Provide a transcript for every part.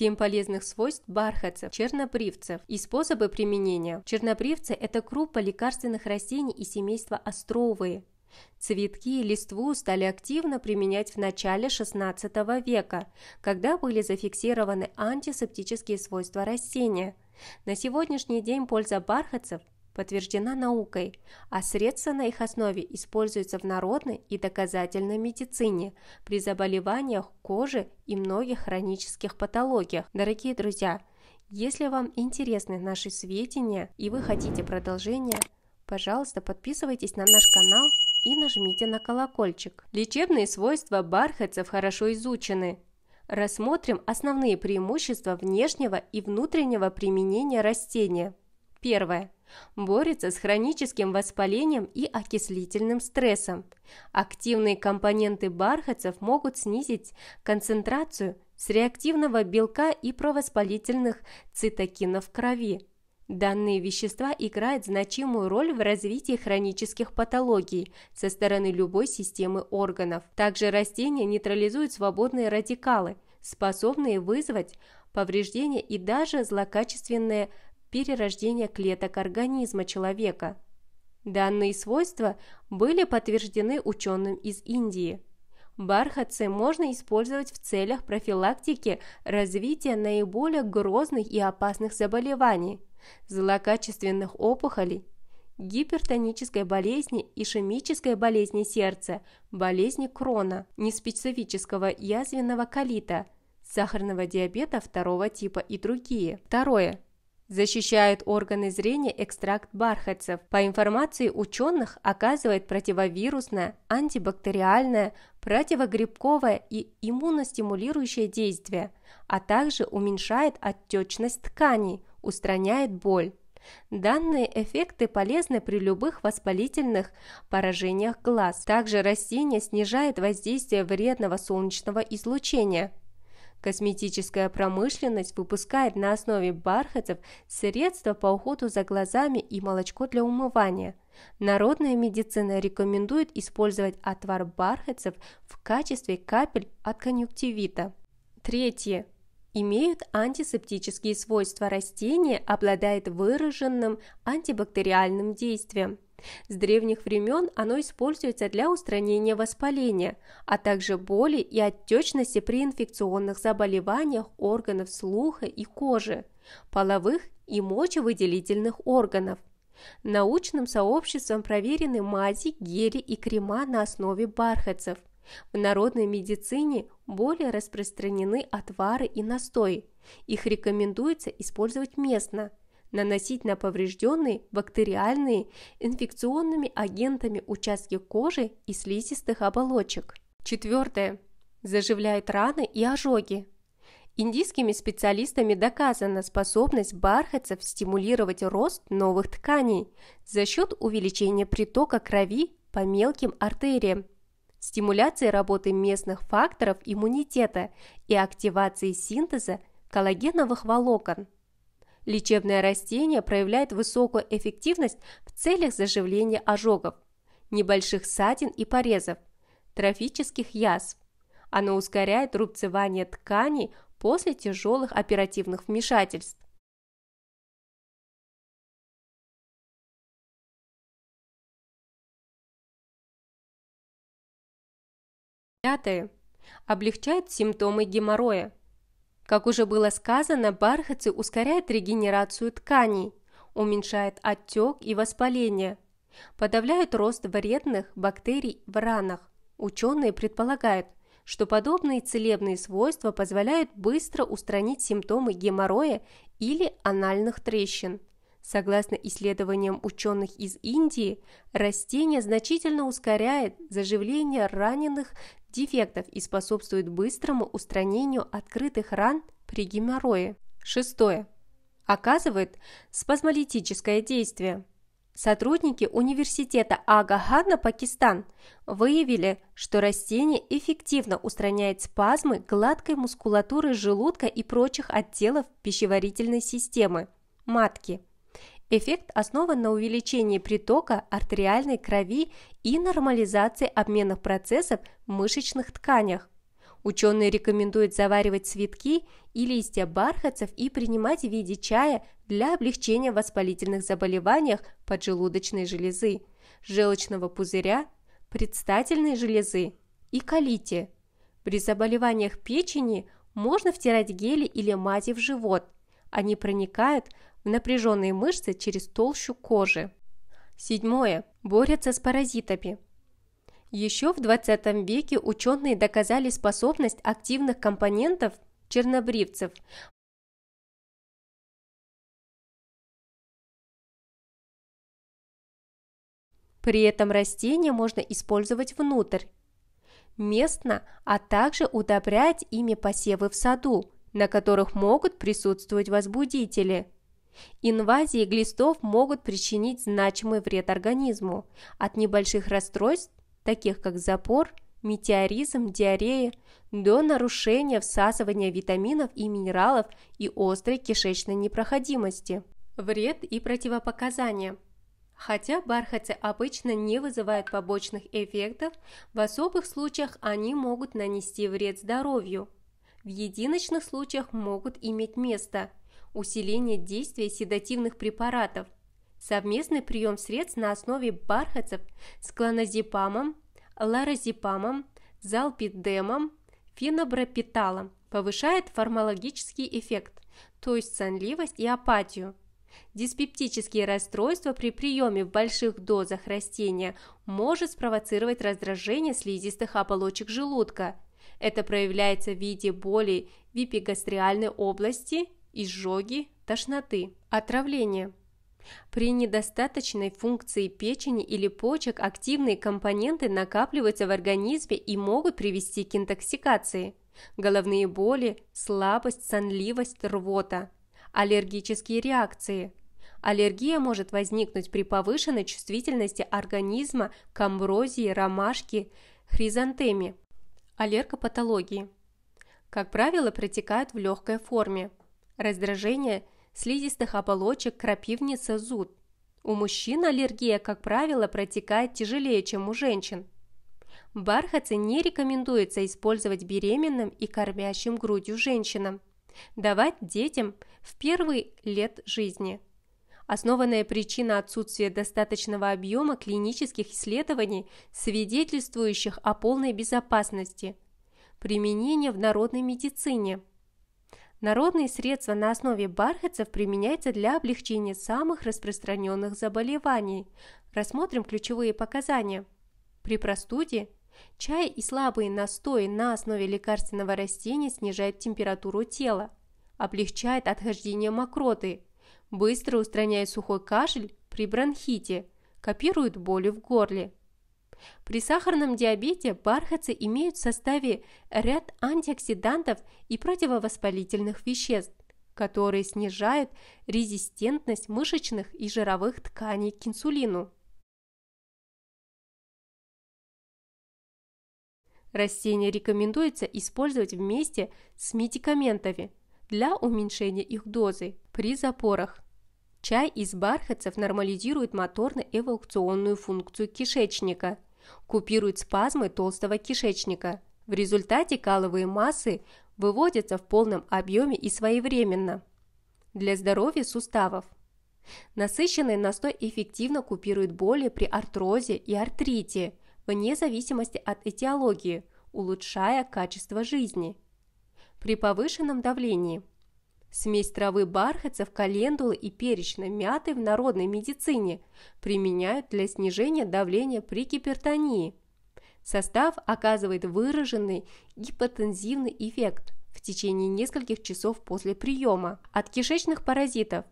7 полезных свойств бархатцев, чернопривцев и способы применения. Чернопривцы – это группа лекарственных растений и семейства островые. Цветки и листву стали активно применять в начале XVI века, когда были зафиксированы антисептические свойства растения. На сегодняшний день польза бархатцев – подтверждена наукой, а средства на их основе используются в народной и доказательной медицине при заболеваниях кожи и многих хронических патологиях. Дорогие друзья, если вам интересны наши сведения и вы хотите продолжения, пожалуйста, подписывайтесь на наш канал и нажмите на колокольчик. Лечебные свойства бархатцев хорошо изучены. Рассмотрим основные преимущества внешнего и внутреннего применения растения. Первое борется с хроническим воспалением и окислительным стрессом. Активные компоненты бархатцев могут снизить концентрацию с реактивного белка и провоспалительных цитокинов в крови. Данные вещества играют значимую роль в развитии хронических патологий со стороны любой системы органов. Также растения нейтрализуют свободные радикалы, способные вызвать повреждения и даже злокачественные перерождения клеток организма человека. Данные свойства были подтверждены ученым из Индии. Бархатцы можно использовать в целях профилактики развития наиболее грозных и опасных заболеваний, злокачественных опухолей, гипертонической болезни, ишемической болезни сердца, болезни крона, неспецифического язвенного колита, сахарного диабета второго типа и другие. Второе. Защищает органы зрения экстракт бархатцев. По информации ученых, оказывает противовирусное, антибактериальное, противогрибковое и иммуностимулирующее действие, а также уменьшает отечность тканей, устраняет боль. Данные эффекты полезны при любых воспалительных поражениях глаз. Также растение снижает воздействие вредного солнечного излучения, Косметическая промышленность выпускает на основе бархатцев средства по уходу за глазами и молочко для умывания. Народная медицина рекомендует использовать отвар бархатцев в качестве капель от конъюнктивита. Третье. Имеют антисептические свойства растения, обладает выраженным антибактериальным действием. С древних времен оно используется для устранения воспаления, а также боли и отечности при инфекционных заболеваниях органов слуха и кожи, половых и мочевыделительных органов. Научным сообществом проверены мази, гели и крема на основе бархатцев. В народной медицине более распространены отвары и настои. Их рекомендуется использовать местно, наносить на поврежденные бактериальные инфекционными агентами участки кожи и слизистых оболочек. Четвертое. Заживляет раны и ожоги. Индийскими специалистами доказана способность бархатцев стимулировать рост новых тканей за счет увеличения притока крови по мелким артериям, стимуляции работы местных факторов иммунитета и активации синтеза коллагеновых волокон – Лечебное растение проявляет высокую эффективность в целях заживления ожогов, небольших ссадин и порезов, трофических язв. Оно ускоряет рубцевание тканей после тяжелых оперативных вмешательств. Пятое. Облегчает симптомы геморроя. Как уже было сказано, бархатцы ускоряют регенерацию тканей, уменьшают отек и воспаление, подавляют рост вредных бактерий в ранах. Ученые предполагают, что подобные целебные свойства позволяют быстро устранить симптомы геморроя или анальных трещин. Согласно исследованиям ученых из Индии, растение значительно ускоряет заживление раненых дефектов и способствует быстрому устранению открытых ран при геморрое. Шестое. Оказывает спазмолитическое действие. Сотрудники университета Агахана, Пакистан, выявили, что растение эффективно устраняет спазмы гладкой мускулатуры желудка и прочих отделов пищеварительной системы – матки – Эффект основан на увеличении притока артериальной крови и нормализации обменных процессов в мышечных тканях. Ученые рекомендуют заваривать цветки и листья бархатцев и принимать в виде чая для облегчения воспалительных заболеваниях поджелудочной железы, желчного пузыря, предстательной железы и колите. При заболеваниях печени можно втирать гели или мази в живот. Они проникают в напряженные мышцы через толщу кожи. Седьмое. Борются с паразитами. Еще в 20 веке ученые доказали способность активных компонентов чернобривцев При этом растения можно использовать внутрь, местно, а также удобрять ими посевы в саду, на которых могут присутствовать возбудители – Инвазии глистов могут причинить значимый вред организму от небольших расстройств, таких как запор, метеоризм, диарея, до нарушения всасывания витаминов и минералов и острой кишечной непроходимости. Вред и противопоказания – Хотя бархатцы обычно не вызывают побочных эффектов, в особых случаях они могут нанести вред здоровью. В единичных случаях могут иметь место усиление действия седативных препаратов, совместный прием средств на основе бархатцев с клоназепамом, ларазепамом, залпидемом, фенобропиталом повышает фармологический эффект, то есть сонливость и апатию. Диспептические расстройства при приеме в больших дозах растения может спровоцировать раздражение слизистых оболочек желудка. Это проявляется в виде боли в эпигастриальной области изжоги, тошноты, отравления. При недостаточной функции печени или почек активные компоненты накапливаются в организме и могут привести к интоксикации. Головные боли, слабость, сонливость, рвота. Аллергические реакции. Аллергия может возникнуть при повышенной чувствительности организма к амброзии, ромашке, хризантеме. Аллергопатологии. Как правило, протекают в легкой форме раздражение слизистых оболочек, крапивница, зуд. У мужчин аллергия, как правило, протекает тяжелее, чем у женщин. Бархатцы не рекомендуется использовать беременным и кормящим грудью женщинам. Давать детям в первый лет жизни. Основанная причина отсутствия достаточного объема клинических исследований, свидетельствующих о полной безопасности. Применение в народной медицине – Народные средства на основе бархатцев применяются для облегчения самых распространенных заболеваний. Рассмотрим ключевые показания. При простуде чай и слабые настои на основе лекарственного растения снижают температуру тела, облегчает отхождение мокроты, быстро устраняет сухой кашель при бронхите, копирует боли в горле. При сахарном диабете бархатцы имеют в составе ряд антиоксидантов и противовоспалительных веществ, которые снижают резистентность мышечных и жировых тканей к инсулину. Растения рекомендуется использовать вместе с медикаментами для уменьшения их дозы при запорах. Чай из бархатцев нормализирует моторно-эволюционную функцию кишечника – купирует спазмы толстого кишечника. В результате каловые массы выводятся в полном объеме и своевременно. Для здоровья суставов. Насыщенный настой эффективно купирует боли при артрозе и артрите, вне зависимости от этиологии, улучшая качество жизни. При повышенном давлении – Смесь травы бархатцев, календулы и перечной мяты в народной медицине применяют для снижения давления при гипертонии. Состав оказывает выраженный гипотензивный эффект в течение нескольких часов после приема от кишечных паразитов.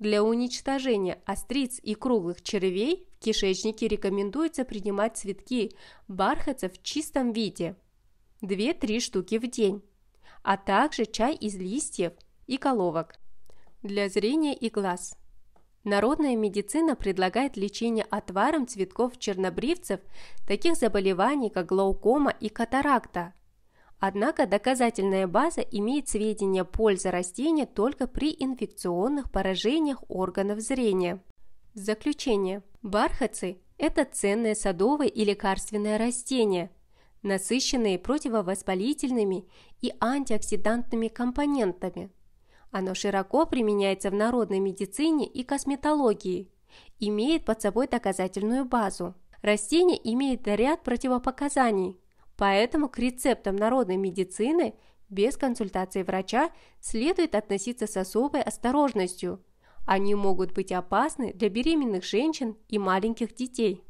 Для уничтожения остриц и круглых червей в кишечнике рекомендуется принимать цветки бархатца в чистом виде 2-3 штуки в день, а также чай из листьев – и головок. Для зрения и глаз. Народная медицина предлагает лечение отваром цветков чернобривцев таких заболеваний, как глаукома и катаракта. Однако доказательная база имеет сведения пользы растения только при инфекционных поражениях органов зрения. Заключение. Бархатцы – это ценное садовое и лекарственное растение, насыщенные противовоспалительными и антиоксидантными компонентами – оно широко применяется в народной медицине и косметологии, имеет под собой доказательную базу. Растение имеет ряд противопоказаний, поэтому к рецептам народной медицины без консультации врача следует относиться с особой осторожностью. Они могут быть опасны для беременных женщин и маленьких детей.